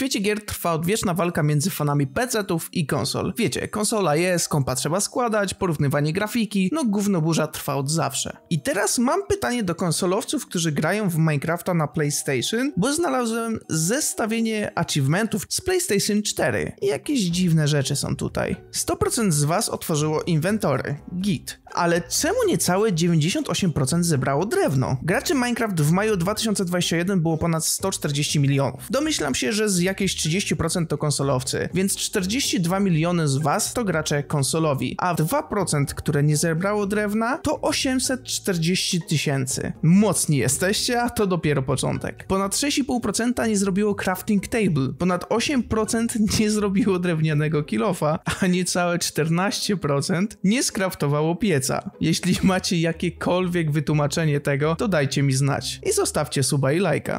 świecie gier trwa odwieczna walka między fanami PC-ów i konsol. Wiecie, konsola jest, kompa trzeba składać, porównywanie grafiki, no gówno burza trwa od zawsze. I teraz mam pytanie do konsolowców, którzy grają w Minecrafta na PlayStation, bo znalazłem zestawienie achievementów z PlayStation 4. Jakieś dziwne rzeczy są tutaj. 100% z was otworzyło inwentory, git, ale czemu niecałe 98% zebrało drewno? Graczy Minecraft w maju 2021 było ponad 140 milionów. Domyślam się, że z jakieś 30% to konsolowcy, więc 42 miliony z was to gracze konsolowi, a 2%, które nie zebrało drewna, to 840 tysięcy. Mocni jesteście, a to dopiero początek. Ponad 6,5% nie zrobiło crafting table, ponad 8% nie zrobiło drewnianego kilofa, a niecałe 14% nie skraftowało piec jeśli macie jakiekolwiek wytłumaczenie tego, to dajcie mi znać. I zostawcie suba i lajka.